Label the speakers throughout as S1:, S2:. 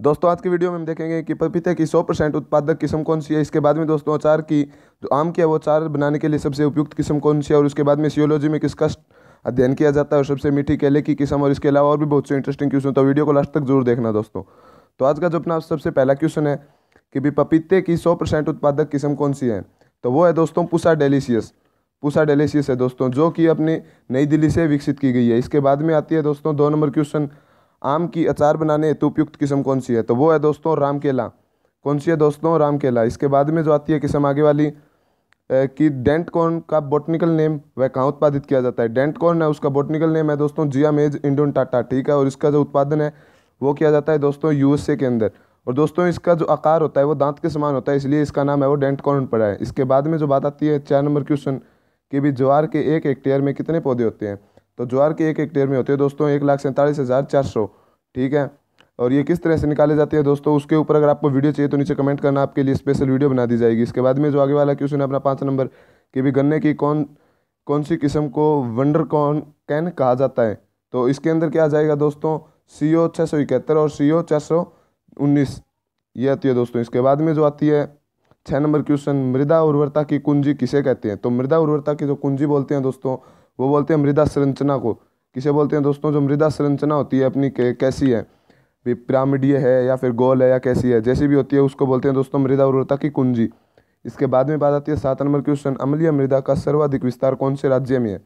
S1: दोस्तों आज की वीडियो में हम देखेंगे कि पपीते की 100 परसेंट उत्पादक किस्म कौन सी है इसके बाद में दोस्तों अचार की जो आम की है वो अचार बनाने के लिए सबसे उपयुक्त किस्म कौन सी है और उसके बाद में सियोलॉजी में किसका अध्ययन किया जाता है और सबसे मीठी केले की किस्म और इसके अलावा और भी बहुत से इंटरेस्टिंग क्वेश्चन तो वीडियो को लास्ट तक जरूर देखना दोस्तों तो आज का जो अपना सबसे पहला क्वेश्चन है कि भी पपीते की सौ उत्पादक किस्म कौन सी है तो वो है दोस्तों पुसा डेलीसियस पुसा डेलीसियस है दोस्तों जो कि अपनी नई दिल्ली से विकसित की गई है इसके बाद में आती है दोस्तों दो नंबर क्वेश्चन आम की अचार बनाने हेतु उपयुक्त किस्म कौन सी है तो वो है दोस्तों राम केला कौन सी है दोस्तों राम केला इसके बाद में जो आती है किस्म आगे वाली कि डेंट कॉर्न का बोटनिकल नेम वह कहाँ उत्पादित किया जाता है डेंट कॉर्न है उसका बोटनिकल नेम है दोस्तों जिया मेज इंडोन टाटा ठीक है और इसका जो उत्पादन है वो किया जाता है दोस्तों यूएसए के अंदर और दोस्तों इसका जो आकार होता है वो दांत के समान होता है इसलिए इसका नाम है वो डेंट कॉर्न पड़ा है इसके बाद में जो बात आती है चार नंबर क्वेश्चन कि भी ज्वार के एक हेक्टेयर में कितने पौधे होते हैं तो ज्वार के एक हेक्टेयर में होते हैं दोस्तों एक लाख सैंतालीस हज़ार चार सौ ठीक है और ये किस तरह से निकाले जाते हैं दोस्तों उसके ऊपर अगर आपको वीडियो चाहिए तो नीचे कमेंट करना आपके लिए स्पेशल वीडियो बना दी जाएगी इसके बाद में जो आगे वाला क्वेश्चन है अपना पाँच नंबर कि भी गन्ने की कौन कौन सी किस्म को वंडर कैन कहा जाता है तो इसके अंदर क्या आ जाएगा दोस्तों सी ओ छः सौ इकहत्तर और सी ओ चार सौ उन्नीस ये आती है दोस्तों इसके बाद में जो आती है छः नंबर क्वेश्चन मृदा उर्वरता की कुंजी किसे कहते हैं तो मृदा उर्वरता की जो कुंजी बोलते हैं दोस्तों वो बोलते हैं मृदा संरचना को किसे बोलते हैं दोस्तों जो मृदा संरचना होती है अपनी कैसी है पिरामिडीय है या फिर गोल है या कैसी है जैसी भी होती है उसको बोलते हैं दोस्तों मृदा उर्वरता की कुंजी इसके बाद में बात आती है सात नंबर क्वेश्चन अमलीय मृदा का सर्वाधिक विस्तार कौन से राज्य में है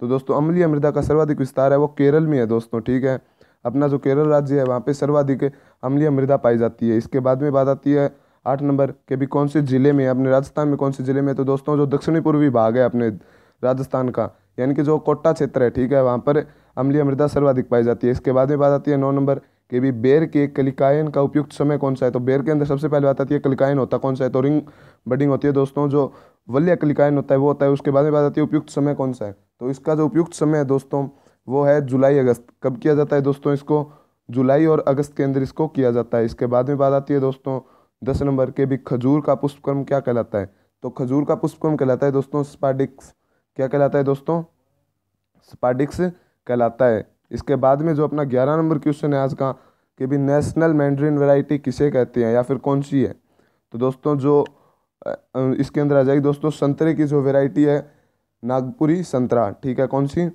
S1: तो दोस्तों अमलीय मृदा का सर्वाधिक विस्तार है वो केरल में है दोस्तों ठीक है अपना जो केरल राज्य है वहाँ पर सर्वाधिक अमलीय मृदा पाई जाती है इसके बाद में बात आती है आठ नंबर के भी कौन से ज़िले में अपने राजस्थान में कौन से ज़िले में तो दोस्तों जो दक्षिणी पूर्वी भाग है अपने राजस्थान का यानी कि जो कोटा क्षेत्र है ठीक है वहाँ पर अम्लीय मृदा सर्वाधिक पाई जाती है इसके बाद में बात आती है नौ नंबर के भी बेर के कलिकायन का उपयुक्त समय कौन सा है तो बेर के अंदर सबसे पहले बात आती है कलिकायन होता कौन सा है तो रिंग बडिंग होती है दोस्तों जो वल्य कलिकायन होता है वो होता है उसके बाद में बात आती है उपयुक्त समय कौन सा है तो इसका जो उपयुक्त समय है दोस्तों वो है जुलाई अगस्त कब किया जाता है दोस्तों इसको जुलाई और अगस्त के अंदर इसको किया जाता है इसके बाद में बात आती है दोस्तों दस नंबर के भी खजूर का पुष्पक्रम क्या कहलाता है तो खजूर का पुष्पकर्म कहलाता है दोस्तों स्पाडिक्स क्या कहलाता है दोस्तों स्पाडिक्स कहलाता है इसके बाद में जो अपना ग्यारह नंबर क्वेश्चन है आज का कि भी नेशनल मैंड्रिन वैरायटी किसे कहते हैं या फिर कौन सी है तो दोस्तों जो इसके अंदर आ जाएगी दोस्तों संतरे की जो वेराइटी है नागपुरी संतरा ठीक है कौन सी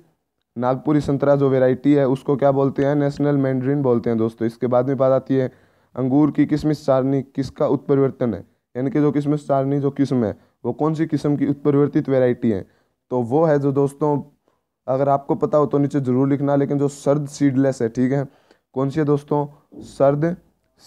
S1: नागपुरी संतरा जो वेराइटी है उसको क्या बोलते हैं नेशनल मैंड्रिन बोलते हैं दोस्तों इसके बाद में बात आती है अंगूर की किशमिश चारनी किसका उत्परिवर्तन है यानी कि जो किशमिश चारनी जो किस्म है वो कौन सी किस्म की उत्परिवर्तित वेराइटी है तो वो है जो दोस्तों अगर आपको पता हो तो नीचे ज़रूर लिखना लेकिन जो सर्द सीडलेस है ठीक है कौन सी है दोस्तों सर्द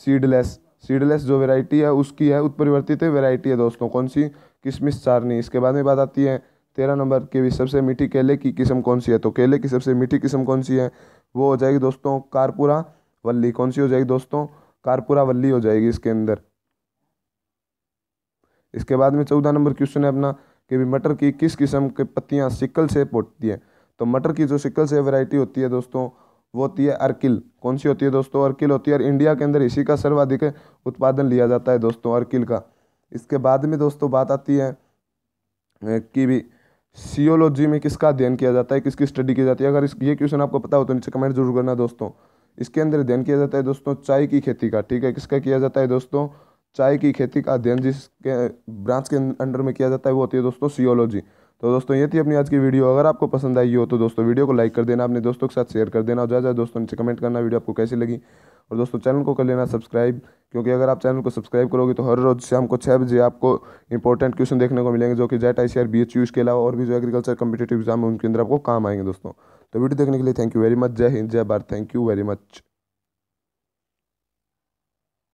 S1: सीडलेस सीडलेस जो वेराइटी है उसकी है उत्परिवर्तित वेराइटी है दोस्तों कौन सी किशमिश चारनी इसके बाद में बात आती है तेरह नंबर के भी सबसे मीठी केले की किस्म कौन सी है तो केले की सबसे मीठी किस्म कौन सी है वो हो जाएगी दोस्तों कारपुरा वल्ली कौन सी हो जाएगी दोस्तों कारपुरा वल्ली हो जाएगी इसके अंदर इसके बाद में चौदह नंबर क्वेश्चन है अपना कि भी मटर की किस किस्म के पत्तियाँ सिकल शेप होती हैं तो मटर की जो सिकल शेप वैरायटी होती है दोस्तों वो होती है अर्किल कौन सी होती है दोस्तों अर्किल होती है और इंडिया के अंदर इसी का सर्वाधिक उत्पादन लिया जाता है दोस्तों अर्किल का इसके बाद में दोस्तों बात आती है कि भी सियोलॉजी में किसका अध्ययन किया जाता है किसकी स्टडी की जाती है अगर इस ये क्वेश्चन आपको पता हो तो नीचे कमेंट जरूर करना दोस्तों इसके अंदर अध्ययन किया जाता है दोस्तों चाय की खेती का ठीक है किसका किया जाता है दोस्तों चाय की खेती का अध्ययन जिस ब्रांच के अंडर में किया जाता है वो होती है दोस्तों सियोलॉजी तो दोस्तों ये थी अपनी आज की वीडियो अगर आपको पसंद आई हो तो दोस्तों वीडियो को लाइक कर देना अपने दोस्तों के साथ शेयर कर देना और ज़्यादा दोस्तों नीचे कमेंट करना वीडियो आपको कैसी लगी और दोस्तों चैनल को कर लेना सब्सक्राइब क्योंकि अगर आप चैनल को सब्सक्राइब करोगे तो हर रोज़ शाम को छः बजे आपको इंपॉर्टेंट क्वेश्चन देखने को मिलेंगे जो कि JET I C A R B H U अलावा और भी जो एग्रीकल्चर कम्पिटेटिव एग्जाम है उनके अंदर आपको काम आएंगे दोस्तों तो वीडियो देखने के लिए थैंक यू वेरी मच जय हिंद जय Bharat thank you very much